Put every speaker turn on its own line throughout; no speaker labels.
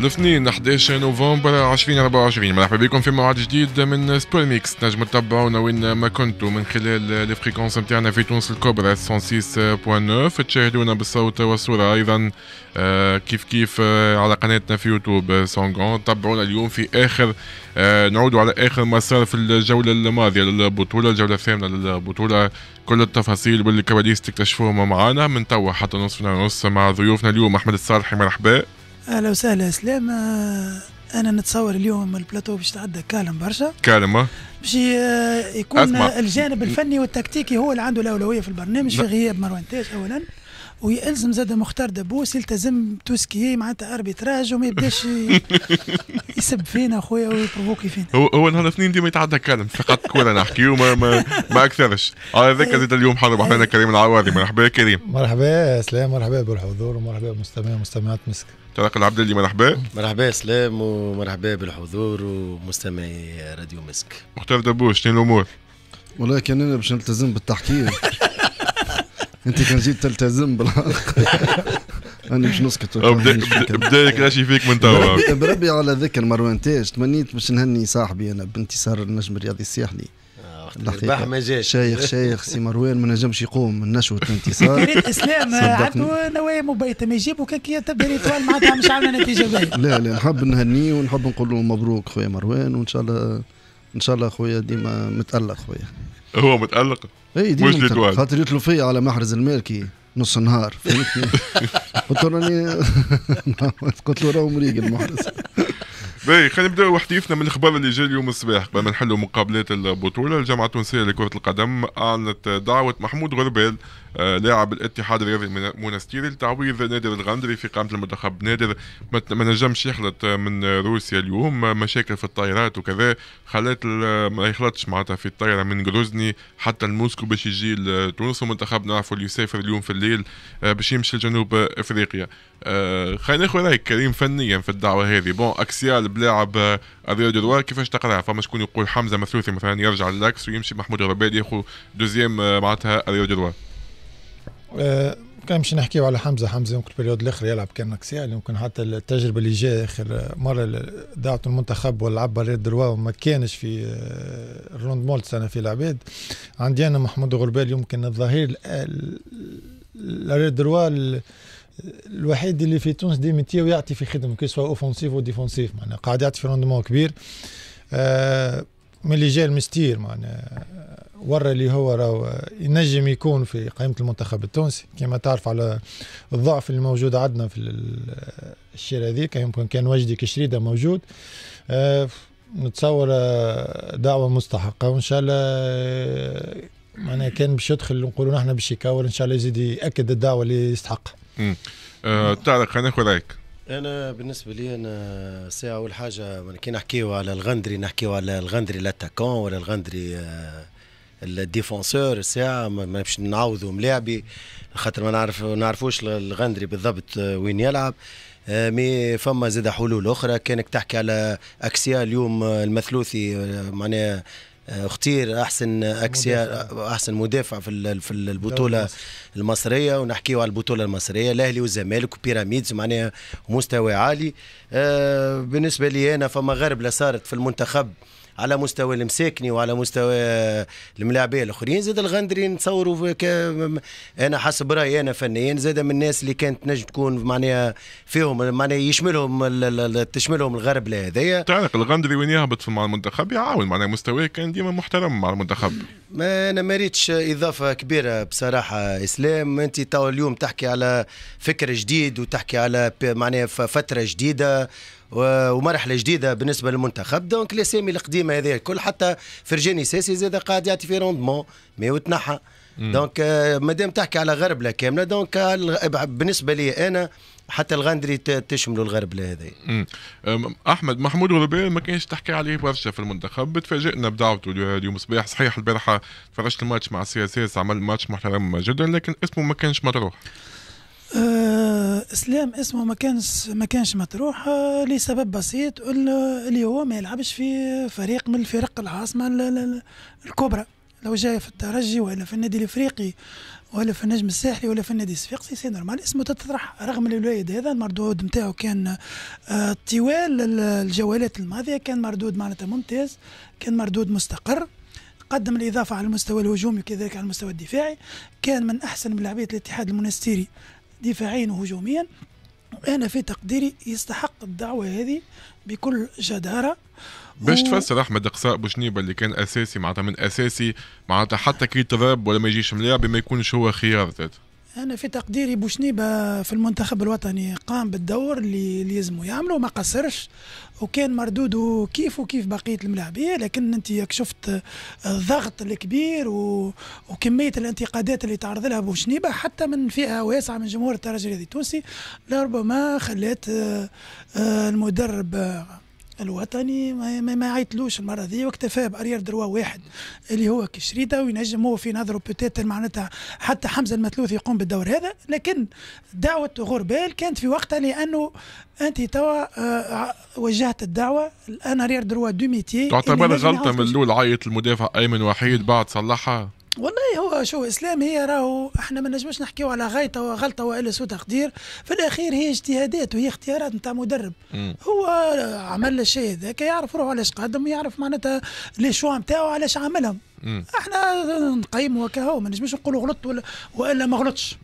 الاثنين 11 نوفمبر 2024 مرحبا بكم في موعد جديد من سبور ميكس نجم تتبعونا وين ما كنتوا من خلال لي فريكونس نتاعنا في تونس الكبرى 106.9 تشاهدونا بالصوت والصوره ايضا آه، كيف كيف آه، على قناتنا في يوتيوب آه، سونغون تبعونا اليوم في اخر نعود على اخر مسار في الجوله الماضيه للبطوله الجوله الثامنه للبطوله كل التفاصيل والكواليس تكتشفوهم معنا من توا حتى نصف ونص مع ضيوفنا اليوم احمد الصالحي مرحبا
اهلا وسهلا اسلام آه، انا نتصور اليوم البلاتو باش تعدى كالم برشا كالم آه. باش آه، يكون أسمع. الجانب الفني والتكتيكي هو اللي عنده الاولويه في البرنامج في غياب مروان تاج اولا ويلزم زاد مختار دبوس يلتزم توسكي معناتها اربيتراج وما يبداش يسب فينا اخويا ويبروفوكي فينا
هو هو نهار الاثنين ديما يتعدى كلام فقط كنا نحكيو ما ما, ما اكثرش على ذاك إيه. زاد اليوم حضر معنا إيه. كريم العواري مرحبا يا كريم
مرحبا اسلام مرحبا بالحضور ومرحبا بالمستمعين ومستمعات
مسك طارق العبد
اللي مرحبا مرحبا سلام ومرحبا بالحضور ومستمعي
راديو مسك مختار دبوش شنو الامور؟
والله كان انا باش نلتزم بالتحكير انت كان جيت تلتزم بالحق انا باش نسكت بدايك راشي فيك من توا بربي على ذكر مروان تاج تمنيت باش نهني صاحبي انا بانتصار النجم الرياضي الساحلي ما جاش شيخ شيخ سي مروان ما نجمش يقوم من نشوه الانتصار ريت اسلام عنده
نوايا مبيته ما يجيبو كان كي تبدا
ريتوال معناتها مش عامله نتيجه باهيه
لا لا نحب نهنيه ونحب نقول له مبروك خويا مروان وان شاء الله ان شاء الله خويا ديما متالق خويا
هو متالق؟ اي ديما خاطر
يطلب فيا على محرز المالكي نص النهار قلت له راني قلت له راهو مريق المحرز
باهي خلينا نبداو وحديثنا من الخبر اللي جا اليوم الصباح قبل ما نحلوا مقابلات البطوله الجامعه التونسيه لكره القدم اعلنت دعوه محمود غربال لاعب الاتحاد الرياضي المونستيري لتعويض نادر الغندري في قائمه المنتخب نادر ما نجمش يخلط من روسيا اليوم مشاكل في الطائرات وكذا خلات ما يخلطش معناتها في الطائره من جروزني حتى لموسكو باش يجي لتونس ومنتخب نعرفوا اللي يسافر اليوم في الليل آه، باش يمشي لجنوب افريقيا آه، خلينا ناخذ رايك كريم فنيا في الدعوه هذه بون اكسيال بلاعب آه، الرياض دوار كيفاش تقراها فما شكون يقول حمزه مثلوثي مثلا يرجع للاكس ويمشي محمود الربادي ياخذ دوزيام معناتها الرياض دوار
آه، كان مش نحكيو على حمزه حمزه يمكن البريود الاخر يلعب كان نكسيال يمكن حتى التجربه اللي جاء اخر آه، مره دعت المنتخب ولعب بريد دروا وما كانش في آه، روند مولت سنه في العباد عندي انا محمود غربال يمكن الظهير لريد دروا الوحيد اللي في تونس ديميتي ويعطي في خدمه كي سواء اوفونسيف وديفونسيف معناها قاعد يعطي في روندمون كبير آه من اللي جاء المستير معناها ورا اللي هو راهو ينجم يكون في قائمه المنتخب التونسي كما تعرف على الضعف اللي موجود عندنا في الشير هذيك يمكن كان وجدي كشريده موجود آه، نتصور آه، دعوه مستحقه وان شاء الله آه، معناها كان باش يدخل نقولوا نحن باش يكاور ان شاء الله يزيد ياكد الدعوه اللي يستحقها.
أه طارق خلينا ناخذ
رايك. انا بالنسبه لي انا ساعه اول حاجه كي نحكيو على الغندري نحكيو على الغندري لاتاكون ولا الغندري آه الديفونسور الساعه ما باش نعوضوا ملاعبي خاطر ما نعرف نعرفوش الغندري بالضبط وين يلعب آه، مي فما زاد حلول اخرى كانك تحكي على اكسيا اليوم المثلوثي آه، معناها اختير آه، احسن اكسيا احسن مدافع في في البطوله المصريه ونحكيو على البطوله المصريه الاهلي والزمالك وبيراميدز معناها مستوى عالي بالنسبه لي انا فما غربله صارت في المنتخب على مستوى المساكني وعلى مستوى الملاعبيه الاخرين زاد الغندري نتصوروا انا حسب رايي انا فنيا زاد من الناس اللي كانت نجم تكون معناها فيهم معناها يشملهم
تشملهم الغربله هذايا تعرف الغندري وين يهبط مع المنتخب يعاون معناها مستواه كان ديما محترم مع المنتخب
ما انا ما ريتش اضافه كبيره بصراحه اسلام انت تو اليوم تحكي على فكر جديد وتحكي على معناها فتره جديده ومرحله جديده بالنسبه للمنتخب دونك الاسامي القديمه هذه الكل حتى فرجاني ساسي زاد قاعد يعطي في روندمون مي وتنحى دونك آه، مادام تحكي على غربله كامله دونك آه، بالنسبه لي انا حتى الغندري
تشملوا الغربله هذه احمد محمود غربال ما كانش تحكي عليه برشا في المنتخب تفاجئنا بدعوته اليوم صباح صحيح البارحه تفرجت الماتش مع سي اس اس عمل ماتش محترم جدا لكن اسمه ما كانش مطروح
آه، اسلام اسمه ما كانش ما كانش مطروح آه، لسبب بسيط اللي هو ما يلعبش في فريق من الفرق العاصمه الكبرى لو جاي في الترجي ولا في النادي الافريقي ولا في النجم الساحلي ولا في النادي الصفاقسي سي نورمال اسمه تطرح رغم الولايد هذا المردود نتاعو كان آه، طوال الجولات الماضيه كان مردود معناتها ممتاز كان مردود مستقر قدم الإضافة على المستوى الهجومي وكذلك على المستوى الدفاعي كان من أحسن ملاعبية الاتحاد المنستيري دفاعيا وهجوميا انا في تقديري يستحق الدعوه هذه بكل جداره باش تفسر
احمد اقصاء بوشنيبه اللي كان اساسي معناتها من اساسي معناتها حتى كي تضرب ولا ما يجيش ملاعب ما يكونش هو خيار ذاته
أنا في تقديري بوشنيبة في المنتخب الوطني قام بالدور اللي يلزمه يعمله ما قصرش وكان مردوده كيف وكيف بقية الملاعبية لكن أنت شفت الضغط الكبير و... وكمية الانتقادات اللي تعرض لها بوشنيبة حتى من فئة واسعة من جمهور الترجي الرياضي التونسي لربما خلات آه، المدرب الوطني ما, ما عيطلوش المره ذي واكتفى بارير دروا واحد اللي هو كشريدة وينجم هو في نظره بوتيتر معناتها حتى حمزه المثلوث يقوم بالدور هذا لكن دعوه غربال كانت في وقتها لانه انت توا آه، وجهت الدعوه الان رير دروا دو ميتي تعتبر غلطه من الاول
عيط المدافع ايمن وحيد بعد صلحها
والله هو شو اسلام هي راهو احنا ما نجمش نحكيو على غلطه وغلطه والا سوء تقدير في الاخير هي اجتهادات وهي اختيارات نتاع مدرب هو عمل الشيء هذاك يعرف روحه علاش قدم يعرف معناتها لي شوا نتاعو علاش عملهم احنا نقيموا هكا ما نجمش نقولوا غلط ولا والا ما غلطش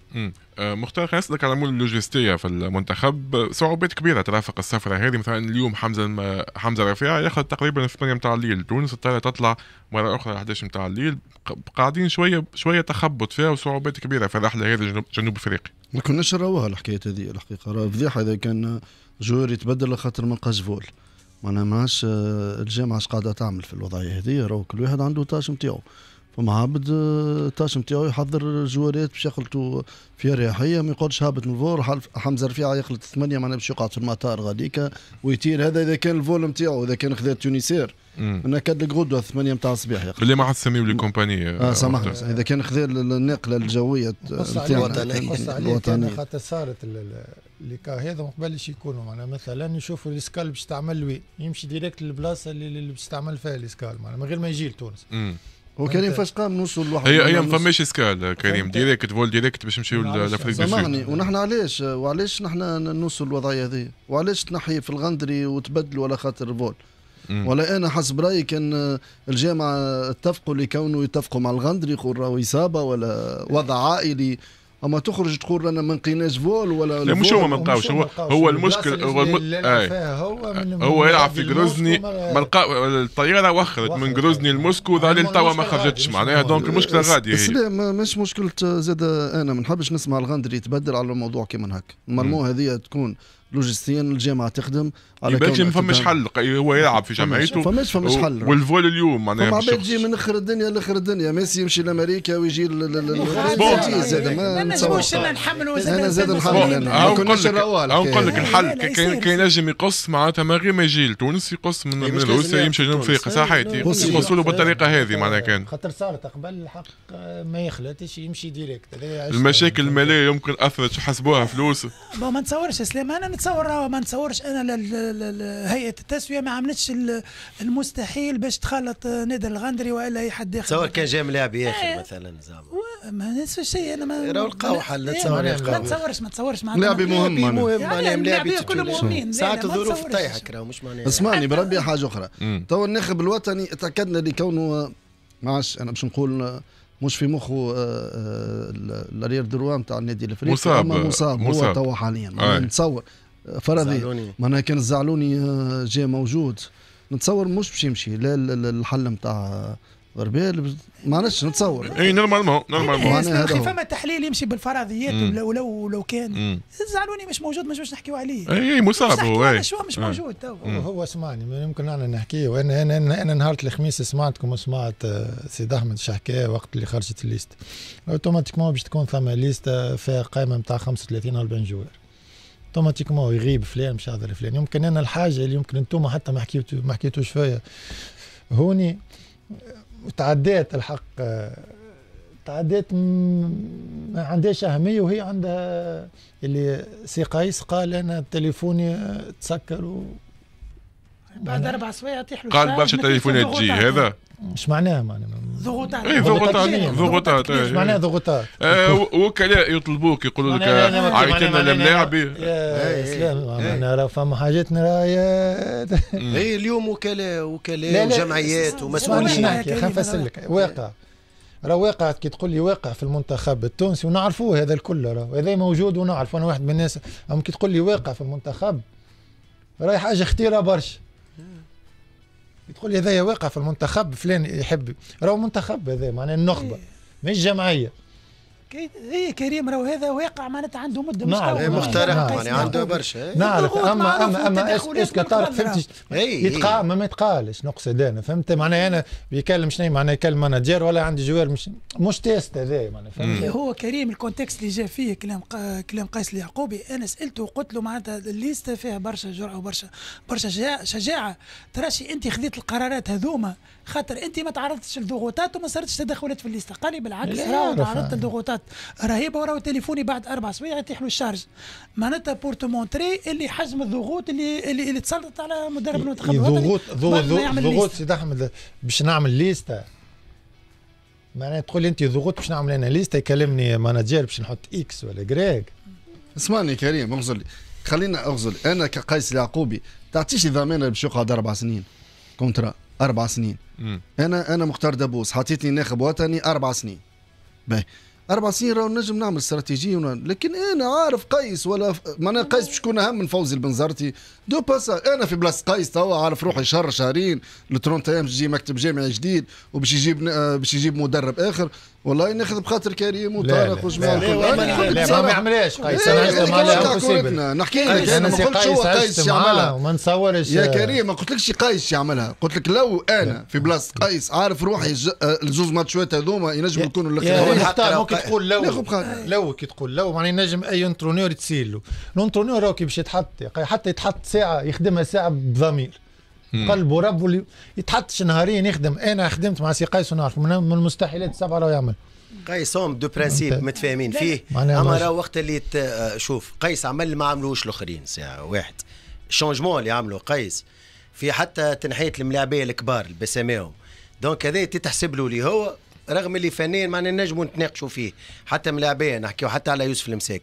آه، مختار خلينا نسالك على مول اللوجستيه في المنتخب صعوبات كبيره ترافق السفره هذه مثلا اليوم حمزه حمزه رفيع ياخذ تقريبا في 8 نتاع الليل تونس الطياره تطلع مره اخرى 11 نتاع الليل قاعدين شويه شويه تخبط فيها وصعوبات كبيره في الرحله هذه جنوب افريقيا
ما كناش نراوها الحكايه هذه الحقيقه راه فضيحه اذا كان جوار يتبدل خاطر ما لقاش فول معناها ماهاش آه، الجامعه اش قاعده تعمل في الوضعيه هذه راهو كل واحد عنده تاش نتاعو فما عبد تاش آه، نتاعو يحضر جوارات باش يخلطوا في رياحيه ما يقعدش هابط من الفور حمزه رفيعه يخلط ثمانيه معناها باش يقعد في المطار غاديكا ويطير هذا اذا كان الفول نتاعو اذا كان خذا تونيسير انا كاد غدوه الثمانيه نتاع الصباح يقعد
باللي ما عاد سميو لي كومباني اه, آه، سامحني
اذا كان خذا الناقله الجويه الوطنيه الوطنيه
خاطر صارت اللي هذا مقبل اش يكونوا معناها مثلا يشوفوا الاسكال باش تعمل وين يمشي ديريكت للبلاصه اللي باش تعمل فيها
الاسكال معناها من غير ما يجي لتونس وكريم فاش قام نوصل لواحد هي هي ما فماش
اسكال كريم ديريكت فول ديريكت باش نمشيو لافريك دو
ونحن علاش وعلاش نحن نوصل للوضعيه هذه وعلاش تنحي في الغندري وتبدل ولا خاطر فول ولا انا حسب رايي كان الجامعه اتفقوا لكونه يتفقوا مع الغندري يقول راهو اصابه ولا وضع عائلي اما تخرج تقول رانا ما نقيناش فول ولا لا مش هو ما نلقاوش هو هو المشكل هو الم... آه.
هو, آه، من هو يلعب في جروزني ملقا الطياره وخرت من جروزني لموسكو ظهر توا ما خرجتش معناها دونك المشكله غادي هي
مش مشكله زاد انا ما نحبش نسمع الغندري يتبدل على الموضوع كيما هكا المرمو هذه تكون لوجستيا الجامعه تخدم على يبان ما فماش حل
هو يلعب في جمعيته فماش فماش حل والفول اليوم معناها فما عباد
تجي من اخر الدنيا لاخر الدنيا ميسي يمشي لامريكا ويجي زاد ما نتصورش انا زاد نحمل انا
ما انا نقول لك الحل كان يقص معناتها من غير ما يجي لتونس يقص من روسيا يمشي جنوب افريقيا حياتي يقصوا له بالطريقه هذه معناها كان
خاطر صارت قبل الحق ما يخلطش يمشي ديريكت المشاكل
الماليه يمكن اثرت حسبوها فلوس
ما نتصورش اسلام انا نتصور ما نتصورش انا هيئه التسويه ما عملتش المستحيل باش تخلط نادر الغندري والا اي حد اخر تصور كان جا ملاعب ياخر
مثلا زعما
ما نفس الشيء انا ما راهو القاو حل إيه، نتصور ما نتصورش ما نتصورش معناها ملاعبي مهم معناها ملاعبي
كلهم مهمين ساعات
الظروف تطيحك راهو مش معناها
اسمعني بربي حاجه اخرى تو الناخب الوطني تاكدنا لكونه عادش انا باش نقول مش في مخه آه، آه، الارير دروان تاع النادي الافريقي مصاب مصاب هو توا حاليا نتصور فرضي معناها كان الزعلوني آه، جاء موجود نتصور مش باش يمشي لا الحل نتاع غربال ما عرفتش نتصور اي نورمالمون نورمالمون اخي فما
تحليل يمشي بالفرضيات ولو لو كان الزعلوني مش موجود مش باش نحكيو عليه اي مصاب هو شو مش موجود تو هو
سمعني يمكن انا نحكي وانا انا انا, أنا نهار الخميس سمعتكم وسمعت آه، سيد احمد شحكاه وقت اللي خرجت الليست اوتوماتيكمون باش تكون فما ليست آه، فيها قائمه نتاع 35 40 جوار اوتوماتيكمون يغيب فلان مش هذا فلان يمكن انا الحاجه اللي يمكن انتم حتى ما حكيتوا ما حكيتوش فيها هوني تعديت الحق تعديت ما عندهاش اهميه وهي عندها اللي سي قيس قال انا تليفوني تسكر و
بعد اربع سوايع يطيح قال برشا تليفونات تجي هذا مش معناها
معناها ضغوطات إيه،
ضغوطات ضغوطات ايش معناها ضغوطات آه، وكلاء يطلبوك يقولوا لك عيط لنا الملاعب يا
إيه، إيه، سلام معناها راه فما حاجات راهي اي
اليوم وكلاء وكلاء وجمعيات ومسؤولين خليني نفسر لك واقع
راه واقع كي تقول لي واقع في المنتخب التونسي ونعرفوه هذا الكل راه هذا موجود ونعرف انا واحد من الناس اما كي تقول لي واقع في المنتخب راهي حاجه خطيره برشا تقول لي هذايا واقع في المنتخب فلان يحب راهو منتخب هذا معناه النخبه إيه. مش جمعيه
هي كريم راهو هذا واقع معناتها عنده مده مش إيه،
مخترع يعني عنده برشا نعرف اما اما اما اسكو طارق فهمت إيه، إيه. يتقال ما يتقالش نقصد انا فهمت معناها انا بيكلم شنو معناها يكلم مانجير ولا عندي جوار مش مش تيست هذا معناها فهمت
هو كريم الكونتكست اللي جا فيه كلام كلام قيس اليعقوبي انا سالته وقلت له معناتها الليستا فيها برشا جرعه وبرشا برشا شجاعه تراشي انت خذيت القرارات هذوما خاطر انت ما تعرضتش لضغوطات وما صارتش تدخلات في الليستا قال لي بالعكس راهو تعرضت لضغوطات بالضبط رهيبه وراه تليفوني بعد اربع سوايع يطيح له الشارج معناتها بور تو مونتري اللي حجم الضغوط اللي اللي, اللي تسلطت على مدرب المنتخب الوطني ضغوط ضغوط
سيدي احمد باش نعمل ليستا معناها تقول لي انت ضغوط باش نعمل انا ليستا يكلمني
مانجير باش نحط اكس ولا جريك اسمعني كريم اغزر لي خلينا اغزر انا كقيس اليعقوبي تعطيش ضمانه باش يقعد اربع سنين كونترا اربع سنين مم. انا انا مختار دابوس حطيتني ناخب وطني اربع سنين باهي اربع سنين راهو نجم نعمل استراتيجيه ونعمل. لكن انا عارف قيس ولا معناها قيس باش يكون اهم من فوزي البنزرتي دو باسا انا في بلاصه قيس توا عارف روحي شهر شهرين ل 30 ايام باش يجي مكتب جامعي جديد وباش يجيب آه، باش يجيب مدرب اخر والله ناخذ بخاطر كريم وطارق وجماعه لا لا ما يعملهاش قيس إيه، انا عشت مع لا نحكي لك انا ما قلتش هو قيس يعملها وما نصورش يا كريم ما قلت لكش قيس يعملها قلت لك لو انا في بلاصه قيس عارف روحي آه، الزوز ماتشات هذوما ينجموا يكونوا الاخرين حتى ممكن تقول لو
لو كي تقول لو معناها ينجم اي انترونور تسيل له راهو كي باش يتحط حتى يتحط ساعه يخدمها ساعه بضمير قلبه رب يتحطش نهاريا يخدم انا خدمت مع سي قيس ونعرف من المستحيلات السبعه لو يعمل
قيس هم دو برانسيب متفاهمين فيه اما راه وقت اللي شوف قيس عمل اللي ما عملوش الاخرين واحد الشونجمون اللي عمله قيس في حتى تنحيه الملاعبيه الكبار اللي بسماهم دونك هذا تتحسب له اللي هو رغم اللي فنيا معنا نجموا نتناقشوا فيه حتى ملاعبيه نحكيو حتى على يوسف المساك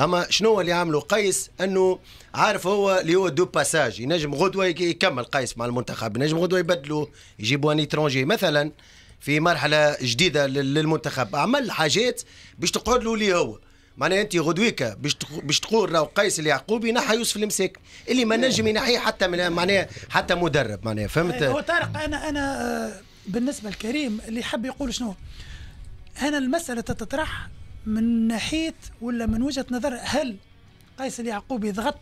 اما شنو اللي عملوا قيس انه عارف هو اللي هو دو باساج ينجم غدوه يكمل قيس مع المنتخب ينجم غدوه يبدلوا يجيبوا ان اترونجي مثلا في مرحله جديده للمنتخب عمل حاجات باش تقعد له اللي هو معناها انت غدويك باش تقول راهو قيس اليعقوبي نحى يوسف المساك اللي ما نجم ينحيه حتى معناها حتى مدرب معناها فهمت إيه، هو
طارق انا انا آه، بالنسبه لكريم اللي حب يقول شنو انا المساله تتطرح من ناحيه ولا من وجهه نظر هل قيس اليعقوبي ضغط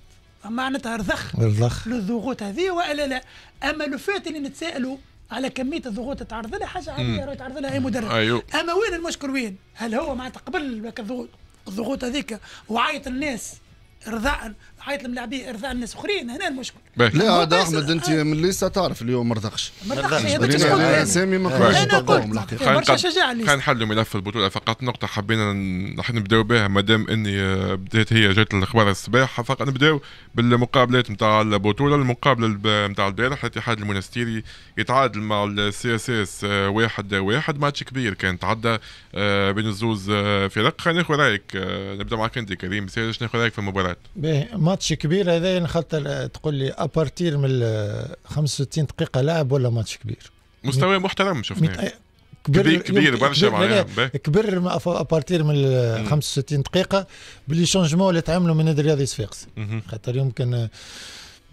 معناتها رضخ رضخ للضغوط هذه والا لا اما لو فات اللي نتسائلوا على كميه الضغوط تعرض لها حاجه عاديه راه تعرض لها اي مدرب أيوه. اما وين المشكل وين؟ هل هو معناتها قبل الضغوط الضغوط هذيك وعيط الناس ارضاء عيط الملاعبيه ارضاء الناس اخرين هنا المشكل
لا هذا احمد انت آه. من الليسا تعرف اليوم مرضخش مرضخش سامي ما كانش برشا شجاعه
كان نحلوا ملف البطوله فقط نقطه حبينا راح نبداو بها ما دام اني آه، بدات هي جات الاخبار الصباح فقط نبداو بالمقابلات نتاع البطوله المقابله نتاع البارح الاتحاد المنستيري يتعادل مع السي اس اس آه، واحد واحد ماتش كبير كان تعدى بين الزوز فرق خلينا ناخذ رايك نبدا معك انت كريم شنو ناخذ رايك في المباراه
باهي ماتش كبير هذا يعني خاطر تقول لي ابارتير من 65 دقيقه لاعب ولا ماتش كبير
مستوى محترم شفناه كبير كبير برشا معناها
كبر ابارتير من 65 دقيقه بلي شونجمون اللي تعملوا من نادي الرياضي صفاقس خاطر يمكن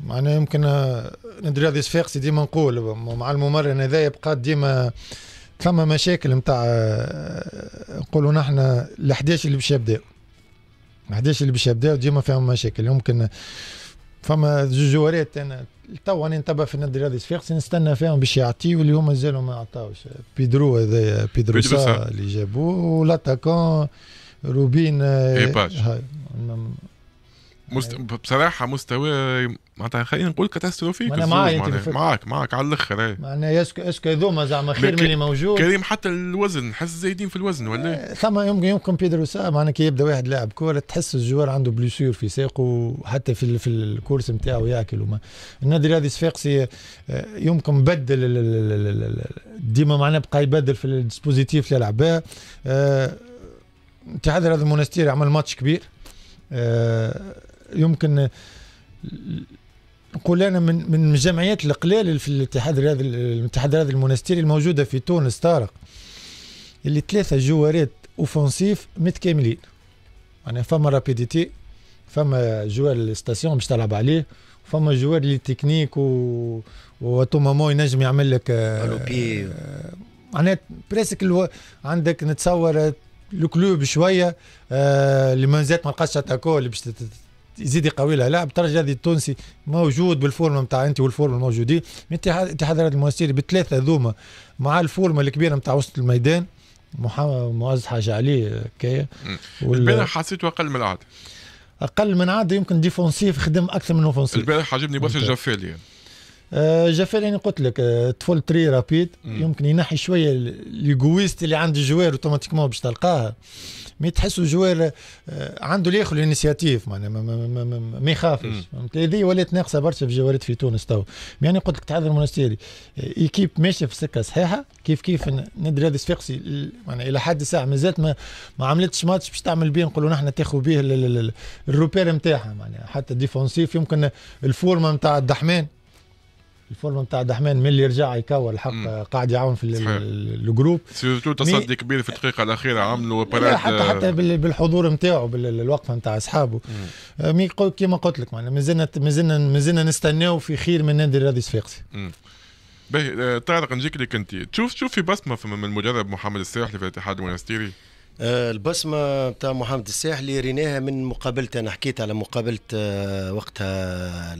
معناها يمكن نادي الرياضي صفاقس ديما نقول مع الممرن هذا يبقى ديما ثم مشاكل نتاع نقولوا نحن ال 11 اللي باش يبداو حداش اللي باش يبداو ديما فيهم مشاكل يمكن فما زوج جوارات انا تو انا نتبع في النادي الرياضي صفاقسي نستنى فيهم باش يعطيو هما مازالوا ما عطاوش بيدرو هذايا بيدرو سا اللي جابوه ولاتاكون روبين ايباج
مست... بصراحه مستوى معناتها خلينا نقول كاتاستروفي انا معاك معاك معاك على الاخر ايه.
معناها يسكو
اسكو هذوما زعما خير من اللي موجود كريم حتى الوزن نحس زايدين في الوزن ولا إيه؟
آه، ثم يمكن يمكن بيدرو سا معناها كي يبدا واحد لاعب كوره تحس الجوار عنده بلوسور في ساقه حتى في في الكورس نتاعو ياكل وما النادي هذه صفاقسي آه، يمكن بدل ديما معناها بقى يبدل في الديسبوزيتيف اللي لعباه اتحاد هذا المونستير عمل ماتش كبير أه يمكن نقول انا من من الجمعيات القلال في الاتحاد الرياضي الاتحاد الرياضي المونستيري الموجوده في تونس طارق اللي ثلاثه جوارات اوفنسيف متكاملين معناها فما رابيديتي فما جوار الاستاسيون باش تلعب عليه فما جوار اللي تكنيك و وتوما مو ينجم يعمل لك آه، معناها بريسك الو... عندك نتصور الكلوب شويه اللي آه، ما زاد ما لقاش اتاكو اللي باش يزيد يقوي لها لاعب ترجى هذه التونسي موجود بالفورمه نتاع انت والفورمه الموجودين اتحاد الاتحاد المؤسسي بثلاثه ذوما مع الفورمه الكبيره نتاع وسط الميدان محمد معز حاجه عليه
وال... البارح حسيته اقل من العاده
اقل من عاده يمكن ديفونسيف خدم اكثر من اوفونسيف البارح
عجبني باسل الجفالي يعني.
آه، جفال يعني قلت لك آه، طفل تري رابيد يمكن ينحي شويه ليغويست اللي عند الجوار اوتوماتيكمون باش تلقاها مي تحسوا الجوار آه، عنده اللي ياخذ الانيسياتيف معناها ما, يخافش فهمت هذه ولات ناقصه برشا في جوارات في تونس تو يعني قلت لك تعذر المونستيري ايكيب ماشيه في سكه صحيحه كيف كيف ندري هذا صفاقسي معناها الى حد الساعه مازالت ما, ما عملتش ماتش باش تعمل بيه نقولوا نحن تاخذ بيه الروبير نتاعها معناها حتى ديفونسيف يمكن الفورمه نتاع الدحمان الفورم نتاع دحمان ملي رجع يكور الحق قاعد يعاون في
الجروب سيرتو تصدي كبير في الدقيقه الاخيره عملوا حتى آه، حتى
بالحضور نتاعو بالوقفه نتاع اصحابه آه، مي كيما قلت لك معناها مازلنا مازلنا مازلنا نستناو في خير من نادي الرادي الصفاقسي
باهي آه، طارق نجيك لك انت تشوف تشوف في بصمه من المدرب محمد الساحلي في الاتحاد المنستيري البصمة
بتاع محمد الساحلي ريناها من مقابلته أنا حكيت على مقابلة وقتها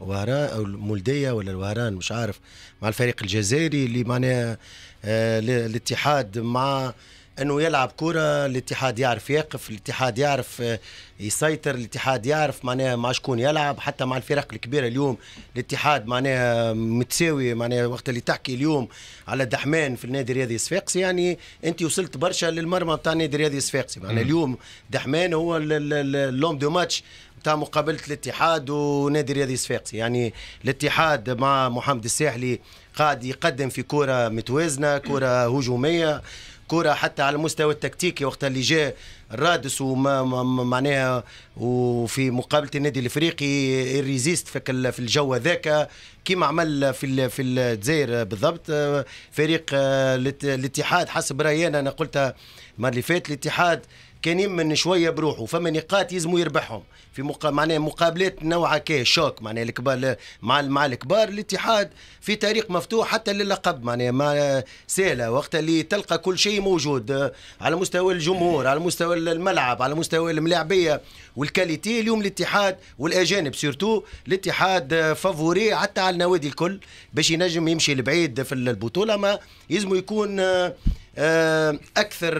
وهران او المولديه ولا الوهران مش عارف مع الفريق الجزائري اللي معناها آه، الاتحاد مع انه يلعب كره الاتحاد يعرف يقف الاتحاد يعرف آه، يسيطر الاتحاد يعرف معناها مع شكون يلعب حتى مع الفرق الكبيره اليوم الاتحاد معناها متساوي معناها وقت اللي تحكي اليوم على دحمان في النادي الرياضي الصفاقسي يعني انت وصلت برشا للمرمى بتاع النادي الرياضي الصفاقسي معناها اليوم دحمان هو اللوم دو ماتش تاع مقابله الاتحاد ونادي الرياضي الصفاقسي يعني الاتحاد مع محمد الساحلي قاعد يقدم في كره متوازنه كره هجوميه الكره حتى على المستوى التكتيكي وقت اللي جاء الرادس معناها وفي مقابله النادي الافريقي الريزيست في الجو هذاك كيما عمل في في الجزائر بالضبط فريق آه، الاتحاد حسب رايي انا قلتها المره اللي فاتت الاتحاد كان يمن شويه بروحه فما نقاط يلزموا يربحهم في مقا... معناها مقابلات نوعا كي شوك معناها الكبار مع مع الكبار الاتحاد في طريق مفتوح حتى للقب معناها ما سهله وقت اللي تلقى كل شيء موجود آه، على مستوى الجمهور على مستوى الملعب على مستوى الملاعبيه والكاليتي اليوم الاتحاد والاجانب سيرتو الاتحاد آه، فافوري حتى على النوادي الكل باش ينجم يمشي لبعيد في البطوله ما يلزموا يكون آه، آه، اكثر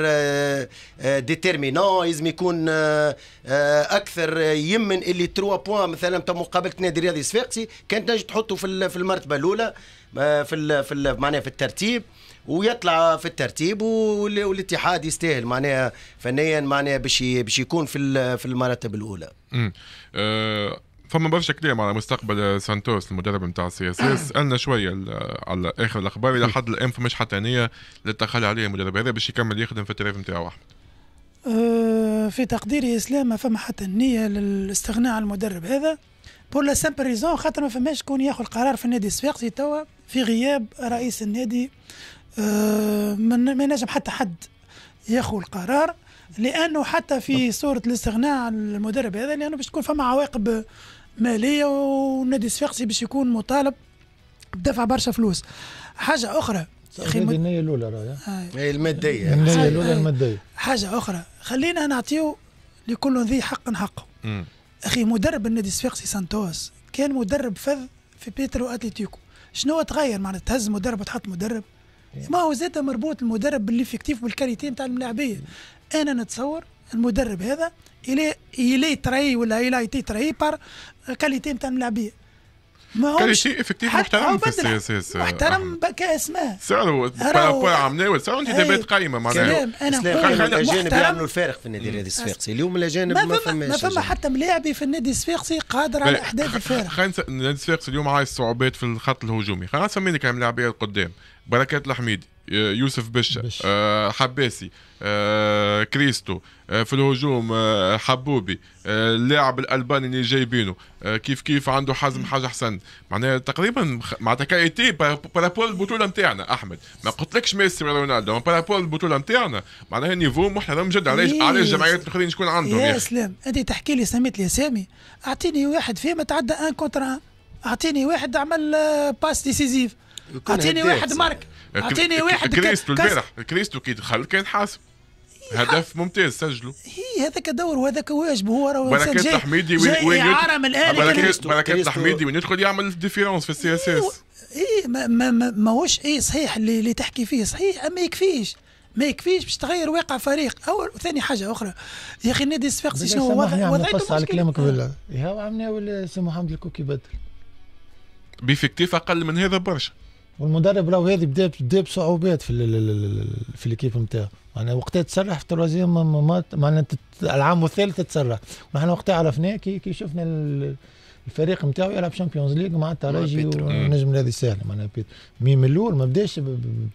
ديتيرمينون آه، آه، لازم يكون اكثر يمن اللي 3 بوان مثلا تم مقابله نادي رياضي صفاقسي كان تنجم تحطه في في المرتبه الاولى في ال في ال معناها في الترتيب ويطلع في الترتيب والاتحاد يستاهل معناها فنيا معناها باش باش يكون في في المراتب الاولى.
فما برشا كلام على مستقبل سانتوس المدرب نتاع سي اس اس سالنا شويه على اخر الاخبار الى حد الان فماش حتى نيه للتخلي عليه المدرب هذا باش يكمل يخدم في التراف نتاعو احمد
أه، في تقديري اسلام ما فما حتى النيه للاستغناء عن المدرب هذا بور لا سامبل ريزون خاطر ما فماش كون ياخذ قرار في النادي الصفاقسي توا في غياب رئيس النادي أه، ما ينجم حتى حد ياخذ القرار لانه حتى في نعم. صوره الاستغناء عن المدرب هذا لانه باش تكون فما عواقب ماليه ونادي الصفاقسي باش يكون مطالب بدفع برشا فلوس حاجه اخرى خدمه النية
الأولى راهي آه. هي المادية النية الأولى المادية
حاجة أخرى خلينا نعطيو لكل ذي حق حقه أخي مدرب النادي الصفاقسي سانتوس كان مدرب فذ في بيترو أتليتيكو شنو تغير معناتها تهز مدرب وتحط مدرب ما هو زاد مربوط المدرب بالليفكتيف والكاريتي نتاع الملاعبيه انا نتصور المدرب هذا الي الي تراي ولا الي تي تراي بار كاليتي نتاع الملاعبيه ما هو كاليتي افكتيف محترم في آه. السي اس محترم كاسماء
سعره
بارابور عام ناول إيه؟ سعره انتدابات إيه، قايمه معناها كلام انا الاجانب يعملوا الفارق في النادي الرياضي الصفاقسي
اليوم الاجانب ما
فماش ما فما حتى ملاعبي في النادي الصفاقسي قادر على احداث
الفارق خلينا النادي الصفاقسي اليوم عايز صعوبات في الخط الهجومي خلينا نسمي لك الملاعبيه القدام بركات الحميدي آه، يوسف بشا بش. آه، حباسي آه، كريستو في الهجوم حبوبي اللاعب الالباني اللي جايبينه كيف كيف عنده حزم حاجه حسن معناها تقريبا معناتها كايتي بارابول البطوله نتاعنا احمد ما قلتلكش ميسي ولا رونالدو بارابول البطوله نتاعنا معناها نيفو محترم جدا علاش علاش الجمعيات الاخرين شكون عندهم يا يعني؟
سلام انت تحكي لي سميت لي اسامي اعطيني واحد فيما تعدى ان كونتر اعطيني واحد عمل باس ديسيزيف اعطيني واحد مارك اعطيني واحد كريستو البارح
كريستو كي دخل كان حاسب هدف ممتاز سجله
هي هذاك دور وهذاك واجبه هو راهو بركات الحميدي وين وين بركات الحميدي
وين يدخل يعمل ديفيرونس في السي اس اس اي أيوه.
إيه، ما ما ماهوش اي صحيح اللي, اللي تحكي فيه صحيح اما يكفيش ما يكفيش باش تغير واقع فريق اول وثاني حاجه
اخرى يا اخي نادي الصفاقسي شنو هو وضعيته على كلامك ولا آه. يا عمنا ولا سي محمد الكوكي بدل
بيفكتيف اقل من هذا برشا والمدرب راهو هذه
بدا بدا بصعوبات في في الاكيب نتاعو معناها وقتها تسرح في التروازيام معناها العام الثالث تسرح ونحن وقتها عرفناه كي كي شفنا الفريق نتاعو يلعب شامبيونز ليغ مع الترجي والنجم الذي سهل معناها بيتر مي من الاول ما بداش